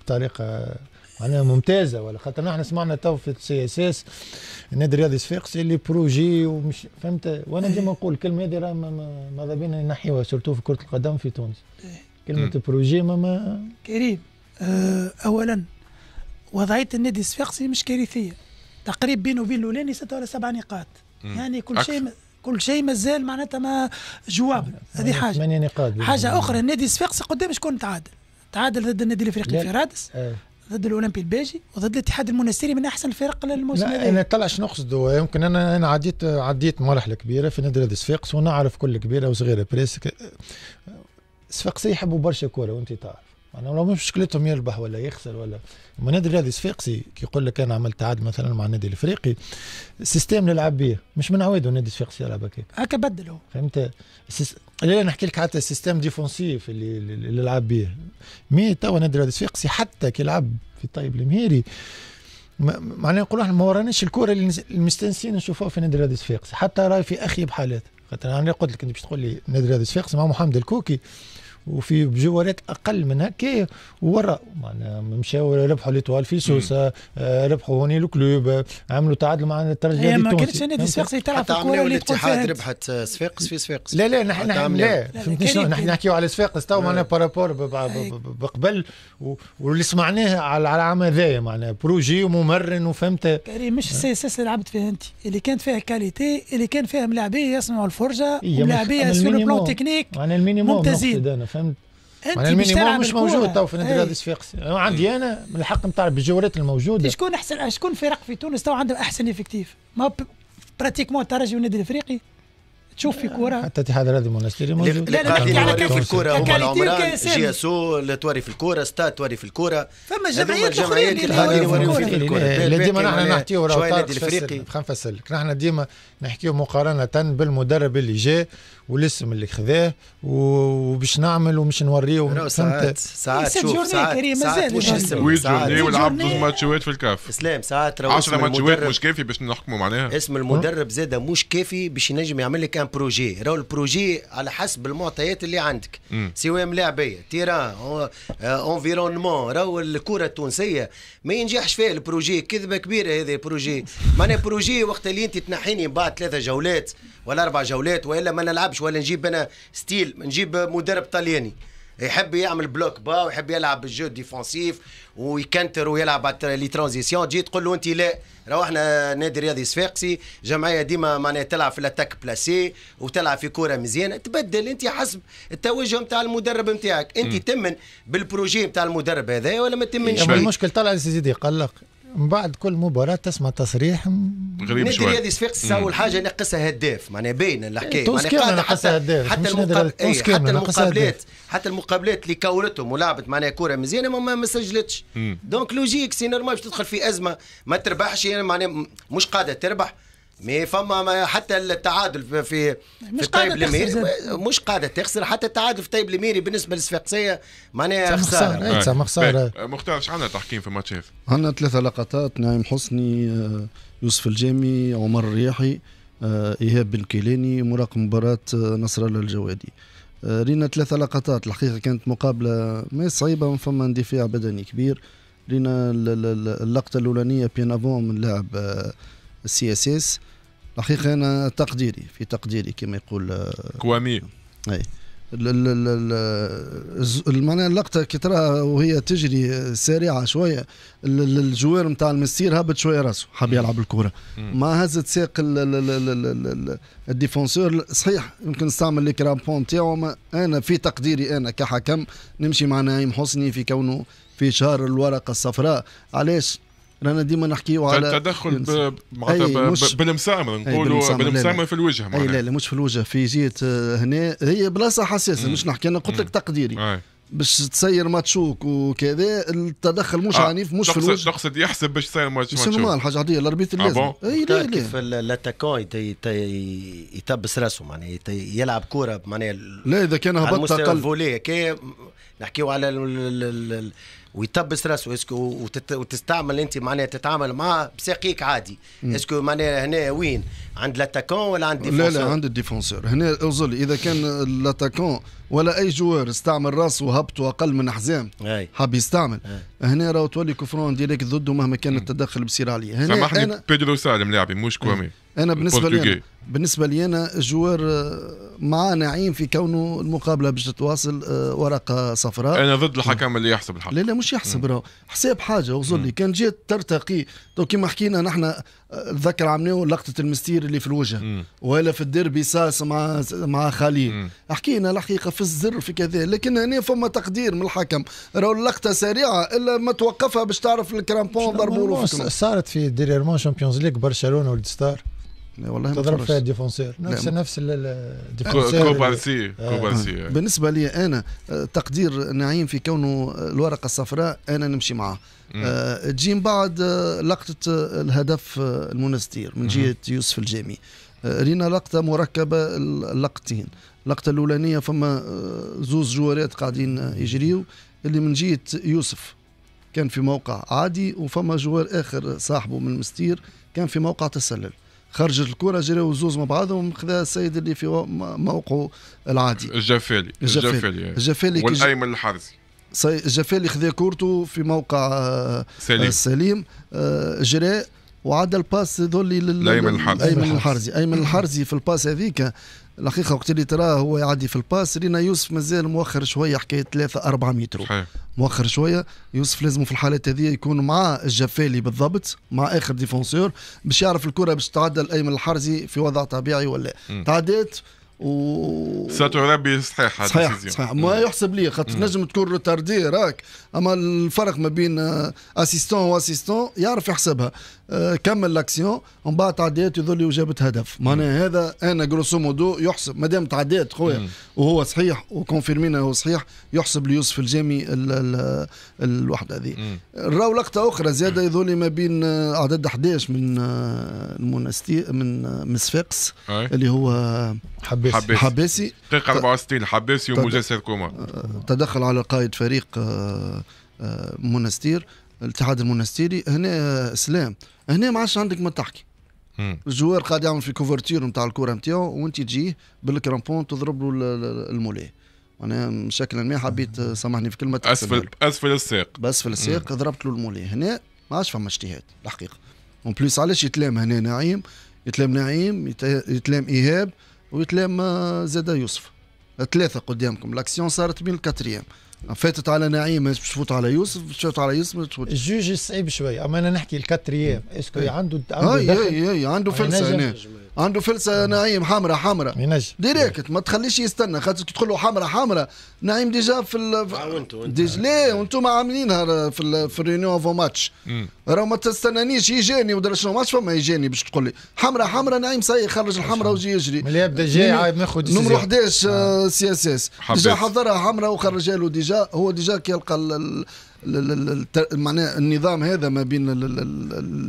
بطريقه معناها ممتازه ولا خاطر نحن سمعنا تو في السي اس اس النادي الرياضي صفاقسي اللي بروجي ومش فهمت وانا ديما نقول الكلمه هذه راه ماذا بينا نحيوها سورتو في كره القدم في تونس إيه. كلمة مم. بروجي ماما كريم
أه أولا وضعية النادي الصفاقسي مش كارثية تقريب بينه وبين الأولاني ستة ولا سبع نقاط يعني كل شيء م... كل شيء مازال معناتها ما جواب
هذه حاجه ثمانية نقاط حاجه اخرى
النادي الصفاقسي قدام شكون تعادل تعادل ضد النادي الافريقي في رادس آه. ضد الاولمبي الباجي وضد الاتحاد المنستيري من احسن الفرق للموسم هذا انا
طلع شنو نقصده يمكن انا انا عديت عديت مراحل كبيره في نادي الصفاقس ونعرف كل كبيره وصغيره بريسك الصفاقسي يحبوا برشا كوره وانت تعرف انا لو مش مشكلتهم يربح ولا يخسر ولا ما نادي هذا صفاقسي كي يقول لك انا عملت تعادل مثلا مع النادي الافريقي سيستم نلعب به مش من عواده النادي الصفاقسي يلعب هكاك هكا بدلوا فهمت السيس... لا نحكي لك حتى السيستم ديفونسيف اللي اللي لعب به مي توا نادي الرياضي الصفاقسي حتى كي في طيب المهيري معناها نقولوا احنا ما وراناش الكره اللي المستنسين نشوفوها في نادي الرياضي الصفاقسي حتى راي في اخيب حالات خاطر انا قلت لك انت باش تقول لي نادي الرياضي الصفاقسي مع محمد الكوكي وفي بجوارات اقل من هكا ورا معناها مشاو ربحوا ليتوال في سوسه آه ربحوا هوني الكلوب عملوا تعادل مع الترجي ما كانتش نادي صفاقس يتلعب في الكوره اللي الاتحاد
ربحت صفاقس في صفاقس لا لا نحن لا فهمتني نحن نحكيو
على صفاقس تو معناها بارابور بقبل واللي سمعناه على العام هذا معناها بروجي وممرن وفهمت كريم مش آه. السي اس اس
اللي لعبت فيها انت اللي كانت فيها كاليتي اللي كان فيها ملاعبيه يصنعوا الفرجه ملاعبيه سور بلون تكنيك ممتازين فهمت انت مش, مش موجود تو في نادي الرياضي
الصفاقسي عندي انا من الحق نتاع بالجولات الموجوده شكون احسن
شكون فرق في تونس تو عندهم احسن افكتيف ما براتيكمون الترجي والنادي الافريقي تشوف في كره
حتى الاتحاد الرياضي المنستيري موجود لا لا نحكي على في الكره هما العمران جي
اس او توري في الكره ستا توري في الكره فما جمعيات اخرى اللي يوريو في الكره إيه، إيه، ديما نحن نحكيو شويه النادي الافريقي خلينا
نفسر لك نحن ديما نحكيو مقارنه بالمدرب اللي جاء والاسم اللي خذاه وباش نعمل ومش نوريه ساعات إيه، إيه، ساعات شوف
ساعات ساعات مش اسم ساعات ولعب زوج ماتشات في الكاف اسلام ساعات 10 ماتشات مش كافي باش
نحكموا معناها اسم المدرب زاد مش كافي باش ينجم يعمل لك ان بروجي راهو البروجي على حسب المعطيات اللي عندك سواء ملاعبيه تيران انفيرونمون آه، راهو الكره التونسيه ما ينجحش فيها البروجي كذبه كبيره هذا البروجي معناها بروجي وقت اللي انت تنحيني بعد ثلاثه جولات ولا اربع جولات والا ما نلعبش يلعبش ولا نجيب انا ستيل نجيب مدرب طلياني يحب يعمل بلوك با ويحب يلعب بالجو ديفونسيف ويكنتر ويلعب لي ترانزيسيون تجي تقول له انت لا راه احنا نادي رياضي صفاقسي جمعيه ديما معناها تلعب في الاتاك بلاسي وتلعب في كوره مزيانه تبدل انت حسب التوجه نتاع المدرب نتاعك انت تمن بالبروجي نتاع المدرب هذا ولا ما تمنش إيه، المشكل
طلع سيدي قلق من بعد كل مباراة تسمع تصريح
غريب شوي النادي صفاقس الساعة أول حاجة نقصها هداف معناها باين الحكاية تونس كامل إيه، نقصها هداف حتى, المقاب... ايه حتى المقابلات حتى المقابلات اللي كورتهم ولعبت معناها كورة مزيانة ما, ما سجلتش دونك لوجيك سي نورمال باش تدخل في أزمة ما تربحش يعني معناها مش قاعدة تربح مي فما حتى التعادل في مش في طيب لميري مش قاعده تخسر حتى التعادل في طيب لميري بالنسبه للصفاقسيه معناها خساره
تسمى خساره مختار شحال تحكيم في الماتش هذا؟
عندنا ثلاثه لقطات نعيم حسني آه، يوسف الجامي عمر الرياحي آه، ايهاب بن كيلاني مراقب مباراه آه، نصر الله الجوادي رينا ثلاثه لقطات الحقيقه كانت مقابله ما صعيبه من فما اندفاع بدني كبير رينا اللقطه الاولانيه بين افون من لاعب السي اس اس الحقيقه انا تقديري في تقديري كما يقول كوامي اي المعنى اللقطه كي تراها وهي تجري سريعه شويه الجوار نتاع المسير هبط شويه راسه حاب يلعب الكوره مع هزت ساق الديفونسور صحيح يمكن استعمل لي كرامبون تاعو انا في تقديري انا كحكم نمشي مع نعيم حسني في كونه في شهر الورقه الصفراء علاش رانا ديما نحكيو على تدخل معناتها بالمسامر نقولوا بالمسامر في الوجه معناتها لا لا مش في الوجه في جهه آه، هنا هي بلاصه حساسه مش نحكي انا قلت لك تقديري باش تسير ماتشوك وكذا التدخل مش آه. عنيف مش في الوجه
تقصد يحسب باش تسير ماتشوك مش نورمال
حاجه عاديه الاربيت اللي لازم آه اي لا لا كيف
الاتاكون يتبس راسه معناها يلعب كوره معناها
لا اذا كان هبط
كي نحكيو على ويطبس راسه اسكو وتستعمل انت معناها تتعامل معاه بساقيك عادي اسكو معناها هنا وين عند لاتاكون ولا عند ديفونسور؟ لا لا عند
الديفونسور هنا اوصل اذا كان لاتاكون ولا اي جوار استعمل راسه وهبطه اقل من حزام حاب يستعمل أي. هنا راهو تولي كوفرون ديريكت ضده مهما كان التدخل بصير عليه هنا سامحني
أنا... بيدرو سالم لاعبي مش كوامي انا بالنسبه لي
بالنسبه لي انا الجوار آه، مع نعيم في كونه المقابله باش تتواصل آه، ورقه صفراء
انا ضد الحكم اللي يحسب
الحق لا لا مش يحسب راهو حساب حاجه وصل لي كان جات ترتقي تو كيما حكينا نحن آه، ذكر عملناه لقطه المستير اللي في الوجه مم. ولا في الديربي ساس مع مع خليل حكينا الحقيقه في الزر في كذا لكن هنا فما تقدير من الحكم راهو اللقطه سريعه الا ما توقفها باش تعرف الكرامبون ضربوا له
صارت في ديريرمون شامبيونز ليغ برشلونه
ستار إيه، والله ما تضرب فيها الديفونسير نفس
نفس الديفونسير
كوبارسي كوبارسي آه. آه. بالنسبه لي انا آه، تقدير نعيم في كونه الورقه الصفراء انا نمشي معاه آه، تجي من بعد لقطه الهدف المنستير من جهه يوسف الجامي رينا لقطه مركبه اللقطتين اللقطه الاولانيه فما زوز جوارات قاعدين يجريو اللي من جهه يوسف كان في موقع عادي وفما جوار اخر صاحبه من المستير كان في موقع تسلل خرجت الكره جراو زوز مع بعضهم خذا السيد اللي في موقعه العادي
الجفالي الجفالي الجفالي, آه. والايمن الحارسي
الجفالي خذا كورته في موقع آه، سليم آه، سليم جرى وعدى الباس ذولي للايمن الحارزي ايمن الحارزي ايمن الحارزي في الباس هذيك الحقيقه وقت اللي تراه هو يعدي في الباس رينا يوسف مازال مؤخر شويه حكايه 3 4 متر صحيح. مؤخر شويه يوسف لازم في الحالات هذه يكون مع الجفالي بالضبط مع اخر ديفونسور باش يعرف الكره باش تعدل ايمن الحرزي في وضع طبيعي ولا تعديت و ساتو
ربي صحيح صحيح صحيح ما
يحسب لي خاطر نجم تكون روتاردي راك اما الفرق ما بين اسيستون آه، واسيستون يعرف يحسبها آه، كمل لاكسيون ومن بعد تعديت يظل وجابت هدف معناها هذا انا جروسو مودو يحسب دام تعديت خويا وهو صحيح وكونفيرمينا هو صحيح يحسب ليوسف الجامي الوحده هذه راهو لقطه اخرى زياده يظل ما بين آه، عدد 11 من آه، المونستي من مسفاقس اللي هو حباسي حباسي, دقيقه 64
حباسي ومجسد كوما
تدخل على قائد فريق مونستير الاتحاد المنستيري هنا سلام هنا ما عادش عندك ما تحكي الجوار قاعد يعمل في كوفرتير نتاع الكره نتاعو وانت تجيه بالكرامبون تضرب له المولاه انا بشكل ما حبيت سامحني في كلمه اسفل
اسفل الساق باسفل
الساق ضربت له المولاه هنا ما عادش فما اجتهاد الحقيقه اون بليس علاش يتلام هنا نعيم يتلام نعيم يتلام ايهاب ويتلام آه، زاده يوسف ثلاثه قدامكم لاكسيون صارت بين الكاتريام فاتت على نعيم باش تفوت على يوسف باش تفوت على يوسف مش تفوت الجوج صعيب شويه اما انا نحكي الكاتريام اسكو طيب. عنده آه، عنده دخل؟ اي اي عنده فلسه هنا عنده فلسه نعيم حمراء حمراء ينجم ديريكت ما تخليش يستنى خاطر تقول له حمراء حمراء نعيم ديجا في ال... آه، ديجا ليه وانتم عاملينها في ال... في الرينيو اوف ماتش راه ما تستنانيش يجاني ودرا شنو ماتش فما يجاني باش تقول لي حمراء حمراء نعيم سي خرج الحمراء وجي يجري ملي يبدا جاي عايب ناخذ نمر 11 سي اس اس ديجا حضرها حمراء وخرجها له ديجا هو ديجا كي يلقى ال... معناها النظام هذا ما بين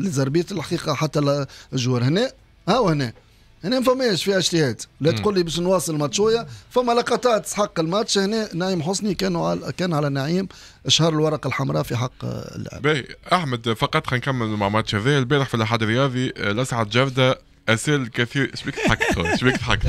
الزربيت الحقيقه حتى الجوار هنا هاو هنا هنا ما فماش فيها اجتهاد لا تقول لي باش نواصل الماتشوية فما لقطات تسحق الماتش هنا نايم حسني كانوا على كان على نعيم اشهر الورقه الحمراء في حق اللاعب.
باهي احمد فقط خلينا نكمل مع ماتش هذا البارح في الاحد الرياضي الاسعد آه، جرده اسئله كثير ايش بك تضحك طيب، ايش بك تضحك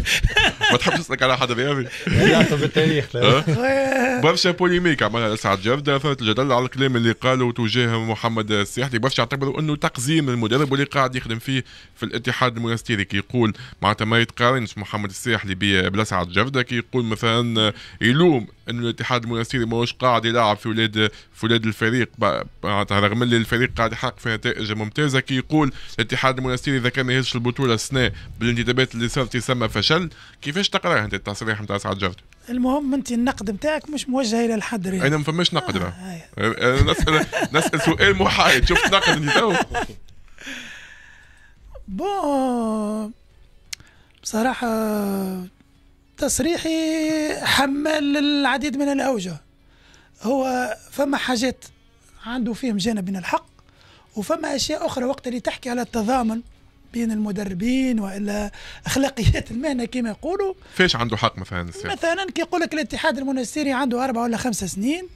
ما تحبش تسالك على حدا بيعمل رجعتوا بالتاريخ أه؟ برشا بوليميك عملها اسعد جرده اثرت الجدل على الكلام اللي قاله تجاه محمد الساحلي برشا اعتبروا انه تقزيم المدرب واللي قاعد يخدم فيه في الاتحاد المونستيري كي يقول معناتها ما يتقارنش محمد الساحلي بلاسعد جرده كي يقول مثلا آه، يلوم انه الاتحاد المنستيري ماهوش قاعد يلعب في ولاد في ولاد الفريق معناتها رغم اللي الفريق قاعد يحقق في نتائج ممتازه كي يقول الاتحاد المنستيري اذا كان يهزش البطوله السنه بالانتدابات اللي صارت يسمى فشل كيفاش تقرا انت التصريح نتاع سعد جرد؟
المهم انت النقد نتاعك مش موجه الى الحد انا ما
فماش نقد آه, آه،, آه. نسال نسال سؤال محايد شفت نقد انت
بون بصراحه تصريحي حمال العديد من الأوجه هو فما حاجات عنده فيهم جانب من الحق وفما أشياء أخرى وقت اللي تحكي على التضامن بين المدربين والا اخلاقيات المهنه كما يقولوا
فيش عنده حق مثلا السيد.
مثلا كي يقول لك الاتحاد المنستيري عنده اربع ولا خمس سنين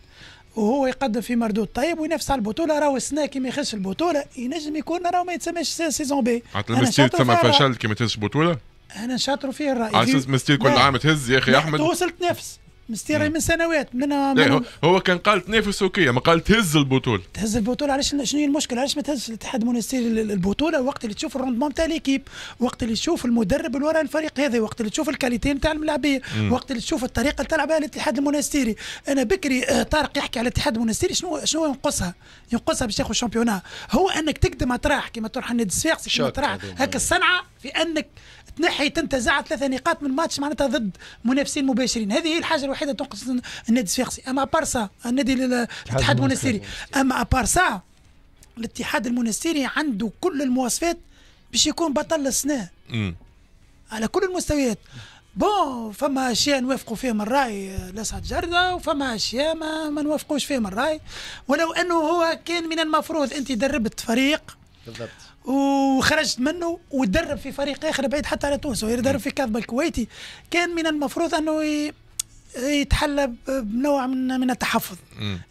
وهو يقدم في مردود طيب وينافس على البطوله راهو السنه كي ما يخش البطوله ينجم يكون راهو ما يتسماش سيزون بي عطل المستير تسمى فشل
كي ما البطوله
انا شاطر فيه الراي على اساس مستير كل عام
تهز يا اخي احمد وصلت
نفس مستير من سنوات من إيه، هو,
هو كان قال تنافس اوكي ما قال تهز البطوله
تهز البطوله علاش شنو هي المشكله علاش ما تهزش الاتحاد المونستيري البطوله وقت اللي تشوف الروندمون تاع ليكيب وقت اللي تشوف المدرب اللي وراء الفريق هذا وقت اللي تشوف الكاليتي نتاع الملاعبيه وقت اللي تشوف الطريقه اللي تلعبها الاتحاد المونستيري انا بكري آه، طارق يحكي على الاتحاد المونستيري شنو شنو ينقصها ينقصها باش ياخذ الشامبيوناه هو انك تقدم اطراح كما تروح النادي الصفاقسي كما تروح هكا الصنعه في انك تنحي تنتزع ثلاثة نقاط من ماتش معناتها ضد منافسين مباشرين هذه هي الحاجة الوحيدة تنقص النادي الصفاقسي أما بارسا النادي الاتحاد المنستيري أما بارسا الاتحاد المنستيري عنده كل المواصفات باش يكون بطل السنة على كل المستويات بون فما اشياء نوافقوا فيهم الراي لسعد جرده وفما اشياء ما, ما نوافقوش فيهم الراي ولو انه هو كان من المفروض انت دربت فريق بالضبط وخرجت منه ودرب في فريق اخر بعيد حتى على تونس ويدرب في كاظم الكويتي كان من المفروض انه يتحلى بنوع من من التحفظ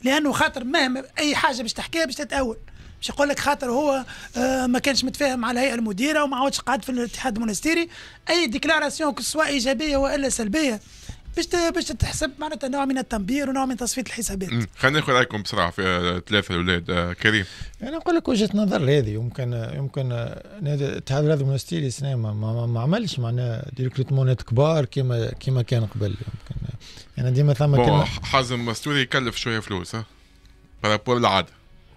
لانه خاطر مهما اي حاجه باش تحكيها باش تتاول مش يقول لك خاطر هو آه، ما كانش متفاهم مع الهيئه المديره وما عادش قاعد في الاتحاد المونستيري اي ديكلاراسيون سواء ايجابيه والا سلبيه باش باش تحسب معناتها نوع من التنبير ونوع من تصفيه الحسابات.
خلينا ناخذ رايكم بسرعه في ثلاثه الاولاد آه، كريم.
انا يعني
نقول لك وجهه نظر هذه يمكن يمكن آه، الاتحاد الرياضي المونستيري ما, ما, ما عملش معناها ريكروتمونات كبار كما كما كان قبل يمكن آه، يعني ديما ثم كلمه
حازم مستوري يكلف شويه فلوس ها بارابور العاده.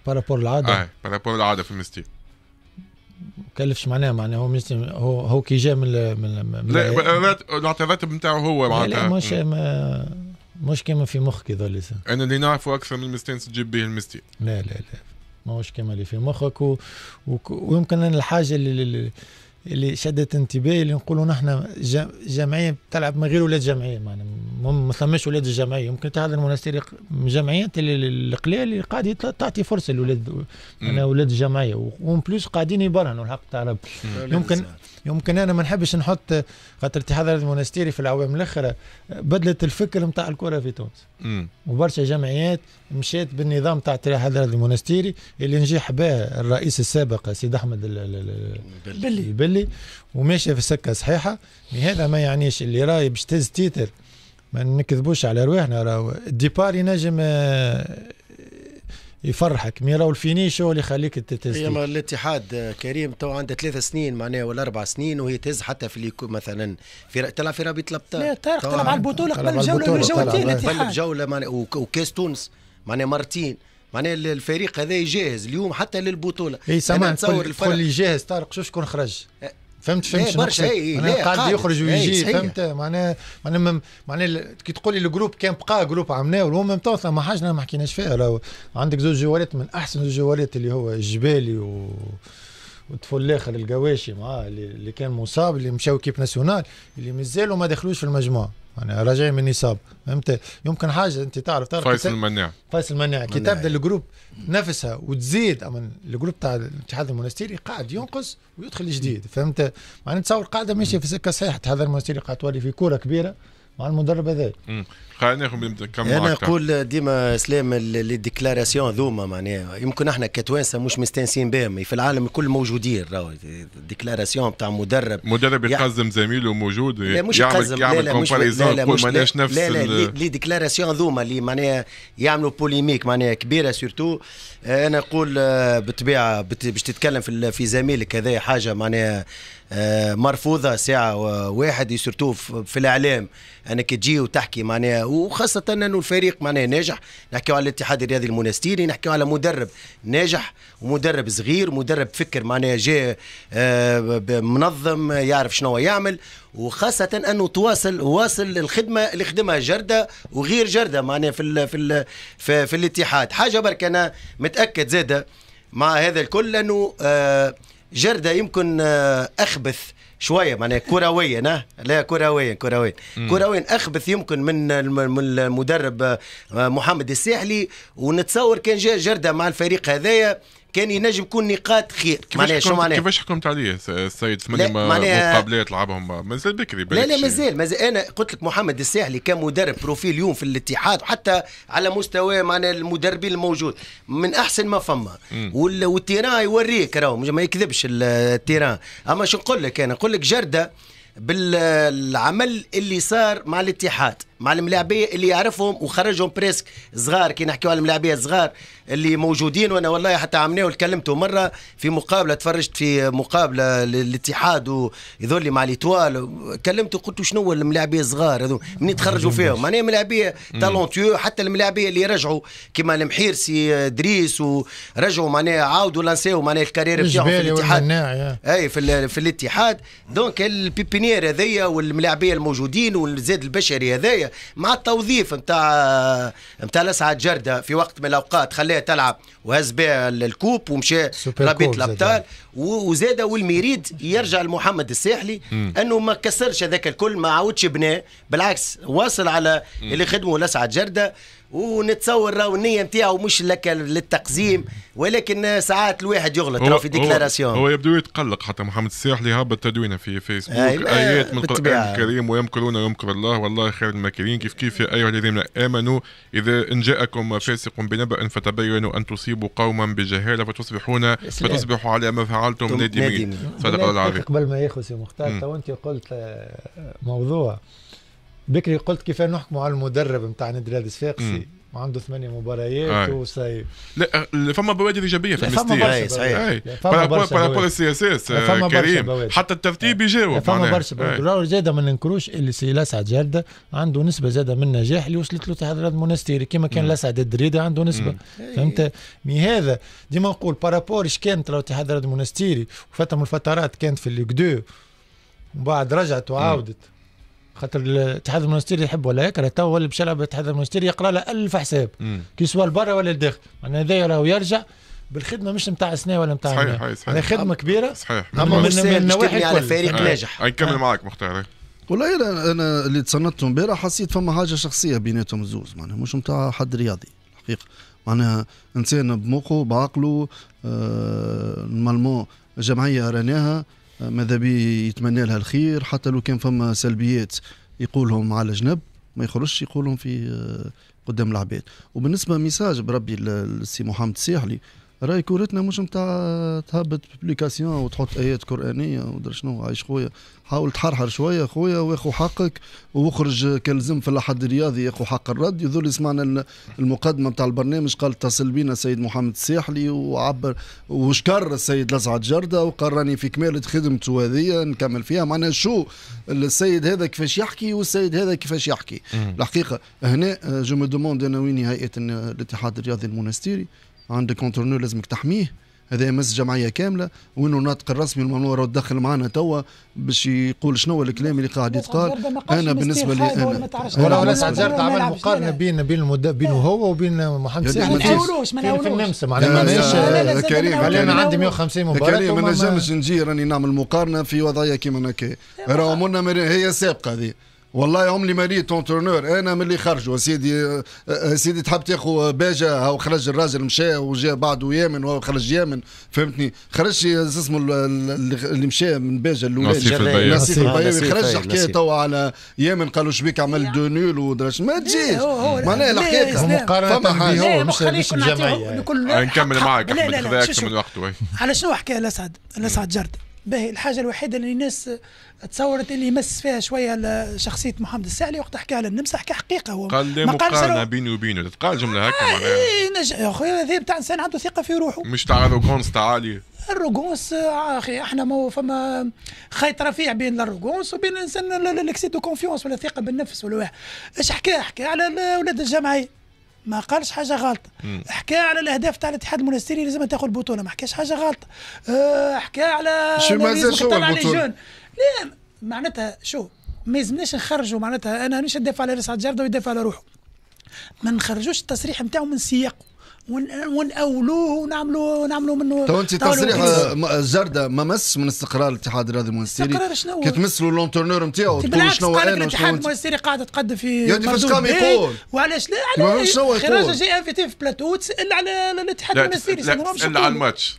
بارابور العاده. اه بارابور العاده في المستير.
كلفش معناه معناه هو هو هو كي جا من ال من, من لا
الراتب نتاعو هو معناتها لا مش
ما مش كيما في مخك يظل
انا اللي نعرفه اكثر من المستين تجيب به المستين
لا لا لا ماهوش كيما اللي في مخك و... و... ويمكن الحاجه اللي اللي شدت انتباهي اللي نقولوا نحن جمعيه تلعب من غير ولاد جمعيه معنا ما ثماش ولاد الجمعيه يمكن تهضر المنستير جمعيات القليل اللي قاعد تعطي فرصه لولاد انا ولاد الجمعيه وان بلوس قاعدين يبرهنوا الحق تعرف يمكن يمكن انا ما نحبش نحط خاطر تحضر المناستيري في العوام الاخرى بدلت الفكر نتاع الكره في تونس وبرشا جمعيات مشات بالنظام تاع اتحاد المناستيري اللي نجح به الرئيس السابق سيد احمد البلي اللي وماشيه في سكه صحيحه هذا ما يعنيش اللي راي باش تهز تيتر ما نكذبوش على رواحنا راهو الديبار ينجم آه، يفرحك مي راهو الفينيش هو اللي يخليك تهز هي
الاتحاد آه، كريم تو عنده ثلاث سنين معناها ولا اربع سنين وهي تهز حتى في ليكو مثلا في تلعب في رابطه الابطال لا طارق تلعب على البطوله قبل الجوله قبل الاتحاد قبل معناها وكاس تونس معناها مرتين معناها
الفريق هذا جاهز اليوم حتى للبطوله اي سامع تصور الفريق اللي جاهز طارق شوف شكون خرج أه. فهمت فهمت إيه، شنو برشا اي إيه، قاعد يخرج إيه، ويجي فهمت معناها معناها معناها كي تقول لي الجروب كان بقى جروب عملناه والمهم ميم طون ثم حاجه ما حكيناش فيها لو عندك زوج جوالات من احسن جوالات اللي هو الجبالي و وتفل الاخر القواشي معاه اللي كان مصاب اللي مشاو كيب ناسيونال اللي مازالوا ما دخلوش في المجموعه يعني راجعين من نصاب فهمت يمكن حاجه انت تعرف تعرف فيصل المناع فيصل المناع كي تبدا الجروب نفسها وتزيد اما الجروب تاع الاتحاد المونستيري قاعد ينقص ويدخل جديد فهمت معناتها تصور قاعده ماشيه في سكه صحيحه الاتحاد المونستيري قاعد تولي في كوره كبيره مع المدرب هذا
خلينا ناخذ كم انا نقول
ديما اسلام لي ديكلاراسيون ذوما معناها يمكن احنا كتوانسه مش مستانسين بهم في العالم الكل موجودين راهو ديكلاراسيون
تاع مدرب مدرب يقزم زميله موجود لا مش يعمل يقزم يعمل لا لا مش لا لا مش نفس لا لا
لي ديكلاراسيون ذوما اللي معناها يعملوا بوليميك معناها كبيره سورتو انا نقول آه، بالطبيعه باش تتكلم في زميلك هذا حاجه معناها آه، مرفوضه ساعه واحد يسرتو في الاعلام انك تجي وتحكي معناها وخاصه انه الفريق معناها ناجح نحكيو على الاتحاد الرياضي المونستيري نحكيو على مدرب ناجح ومدرب صغير مدرب فكر معناها جاء آه، منظم يعرف شنو يعمل وخاصة أنه تواصل واصل الخدمة اللي خدمها جردة وغير جردة معناها في الـ في الـ في, في الاتحاد حاجة برك أنا متأكد زادة مع هذا الكل أنه آه جرده يمكن آه، اخبث شويه معناها كرويا لا كرويا كرويا كرويا اخبث يمكن من المدرب آه، محمد الساحلي ونتصور كان جاء جرده مع الفريق هذايا كان ينجم يكون نقاط خير معناها شو معناها كيفاش
حكمت عليه السيد ثمانية مقابلات لعبهم مازال بكري لا لا
مازال مازال انا قلت لك محمد الساحلي كمدرب بروفيل اليوم في الاتحاد وحتى على مستوى معناها المدربين الموجود من احسن ما فما والتيران يوريك راهو ما يكذبش التيران اما شو نقول لك انا نقول لك جرده بالعمل اللي صار مع الاتحاد مع الملاعبيه اللي يعرفهم وخرجهم بريسك صغار كي نحكيو على الملاعبيه صغار اللي موجودين وانا والله حتى عمناه وتكلمتوا مره في مقابله تفرجت في مقابله للاتحاد ويذولي مع الاتوال كلمته قلت شنو الملاعبيه الصغار هذو من تخرجوا فيهم معناها ملاعبيه تالونتيو حتى الملاعبيه اللي رجعوا كيما المحيرسي دريس ورجعوا معناها عاودوا لانسيو معناها الكارير بتاعهم في الاتحاد آه. اي في, في الاتحاد دونك البيبينير هذيا والملاعبيه الموجودين والزاد البشري هذايا مع التوظيف نتاع نتاع لسعد جرده في وقت من الاوقات خلاه تلعب وهز بها الكوب ومشى رابط الابطال وزاد والميريد يرجع لمحمد الساحلي انه ما كسرش هذاك الكل ما عاودش بناه بالعكس واصل على اللي خدمه لسعد جرده ونتصور راهو النيه نتاعو مش لك للتقزيم ولكن ساعات الواحد يغلط راهو في ديكلاراسيون هو
يبدو يتقلق حتى محمد الساحلي هبط تدوينه في فيسبوك ايات من القران الكريم ويمكرون ويمكر الله والله خير الماكرين كيف كيف يا ايها الذين امنوا اذا ان جاءكم فاسق بنبأ فتبينوا ان تصيبوا قوما بجهاله فتصبحون فتصبحوا على ما فعلتم نادمين صدق الله العظيم قبل ما ياخذ سي مختار
تو انت قلت موضوع بكري قلت كيف نحكموا على المدرب نتاع نادي الهلال الصفاقسي وعنده ثمانية مباريات وسي
لا فما بوادر ايجابيه في الستيل صحيح فما بوادر اس اس كريم حتى الترتيب يجاوب فما برشا بوادر
زاده ما ننكروش اللي سي الاسعد جارده عنده نسبه زاده من النجاح اللي وصلت له هذا المونستيري كما كان الاسعد الدريده عنده نسبه فهمت مي هذا ديما نقول بارابور اش كانت لو هذا المونستيري وفتره من الفترات كانت في الكدو 2 ومن بعد رجعت وعاودت خاطر الاتحاد المونستيري يحب ولا يكره تو ولا باش يلعب الاتحاد المونستيري يقرا له ألف حساب كي سوا لبرا ولا لداخل معناها هذايا راهو يرجع
بالخدمه مش نتاع سنه ولا نتاع صحيح صحيح خدمه كبيره صحيح اما نعم، نعم، من النواحي على فريق ناجح نكمل آه. معاك مختار والله انا انا اللي تصنتهم امبارح حسيت فما حاجه شخصيه بيناتهم الزوز معناها مش نتاع حد رياضي الحقيقه معناها انسان بمخه بعقله آه جمعيه رانيها ماذا بي يتمنى لها الخير حتى لو كان فما سلبيات يقولهم على جنب ما يخرجش يقولهم في آه، قدام العباد وبالنسبه ميساج بربي للسي محمد الساحلي راهي كورتنا مش نتاع تهبط بليكاسيون وتحط ايات قرانيه ودر شنو عايش خويا حاول تحرحر شويه خويا واخو حقك واخرج كلزم في الاحد الرياضي ياخو حق الرد يذول سمعنا المقدمه نتاع البرنامج قال اتصل بينا السيد محمد الساحلي وعبر وشكر السيد لسعد جرده وقال راني في كمالة خدمته هذه نكمل فيها معناها شو السيد هذا كيفاش يحكي والسيد هذا كيفاش يحكي الحقيقه هنا جو مو دوموند انا وين هيئه الاتحاد الرياضي المونستيري عندك كونترنور لازمك تحميه هذا يمس جمعيه كامله وانه الناطق الرسمي الممنوع راه دخل معنا توا باش يقول شنو الكلام اللي قاعد يتقال انا بالنسبه لي انا ولا ناس عزارت عمل مقارنه
بين بين المد... بينه إيه. هو وبين محمد ساحل ما نقولوش ما في النمسا معناها كريم انا عندي 150 مباراه كريم ما نجمش
نجي راني نعمل مقارنه في وضعيه كيما هكا راهو هي سابقه هذه والله عمري مريت اونترونور انا من اللي خرجوا سيدي آه، سيدي تحب تاخذ باجا او خرج الراجل مشى وجا بعده يامن وهو خرج يامن فهمتني خرج اسمه اللي مشى من باجا الاولاني نصيف البياوي نصيف البياوي خرج حكايه توا على يامن قالوا شبيك عمل دو نول ودرش ما تجيش معناها الحكايه مقارنه به هو مش الجمعيه نكمل معك احمد لا من وقته
على شنو حكايه الاسعد الاسعد جرده باهي الحاجه الوحيده اللي الناس تصورت اللي يمس فيها شويه شخصيه محمد السعلي وقت حكى على النمسا حكى حقيقه هو قال لي مقارنه
بيني وبينه تتقال جمله هكا آه،
معناها اي نج... يا خويا هذا بتاع انسان عنده ثقه في روحه مش تاع اروغونس تاع علي الروغونس آه، اخي احنا ما فما خيط رفيع بين الروغونس وبين الانسان الاكسيد دو كونفيونس ولا الثقه بالنفس ولا واحد اش حكى حكى على اولاد الجمعيه ما قالش حاجه غلط حكى على الاهداف تاع الاتحاد المونستيري لازم تاخذ البطوله ما حكاش حاجه غلط أه، حكى على شو مازال شو البطوله لا معناتها شو ما يلزمناش نخرجوا معناتها انا مانيش ندافع على رسعت جرده ويدافع على روحه ما نخرجوش التصريح نتاعو من سياقه ونأولوه ونعملوه نعملوه منه تو انت تصريح
الجرده آه، ما مس من استقرار الاتحاد الرياضي المونستيري استقرار شنو كي تمثلوا لونترنور نتاعو تقول شنو انا الاتحاد
المونستيري قاعد تقدم في يا فاش قام يقول إيه، وعلاش لا على خرج جي انفيتي في بلاتو تسال على الاتحاد المونستيري سال على الماتش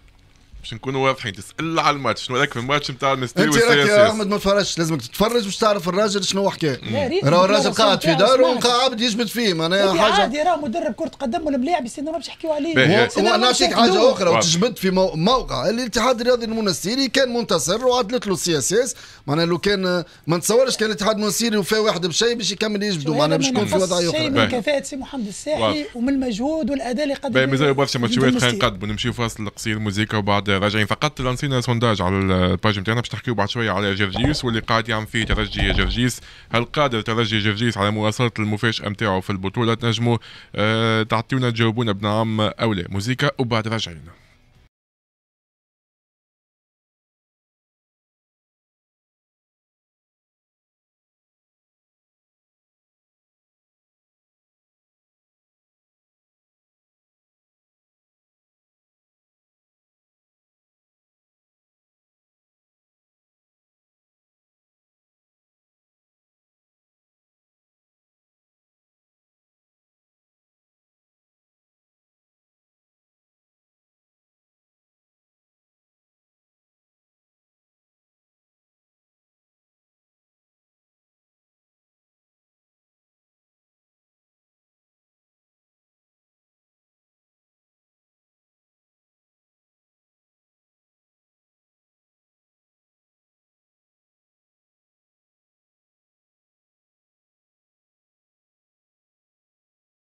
باش نكونوا واضحين تسال على الماتش شنو رايك في الماتش نتاع المستوي انت راك يا احمد
ما تفرجش لازمك تتفرج باش تعرف الراجل شنو حكى راه الراجل قاعد في داره وقاعد يجبد فيه معناها حاجه عادي
راه مدرب كره قدم ولا ملاعب يستنى ما باش يحكيوا عليه وانا نعطيك حاجه اخرى وتجبد
في موقع الاتحاد الرياضي المنستيري كان منتصر وعدلت له السي اس اس معناها لو كان ما نتصورش كان الاتحاد المنستيري وفاه واحد بشيء باش يكمل يجبدوا معناها باش يكون في اخر شيء من
كفاءه سي محمد الساحي ومن المجهود والاداء اللي قدمه مازال برشا ماتشات خلينا
نقدموا نمشيو فاصل قصير موزيكا وبعد راجعين فقط لانسينا سونداج على الباج نتاعنا باش تحكيو بعد شويه على جرجيس واللي قاعد يعمل فيه ترجي جرجيس هل قادر ترجي جرجيس على مواصله المفاجاه نتاعو في البطوله تنجموا أه تعطيونا تجاوبونا بنعم او لا موزيكا وبعد راجعين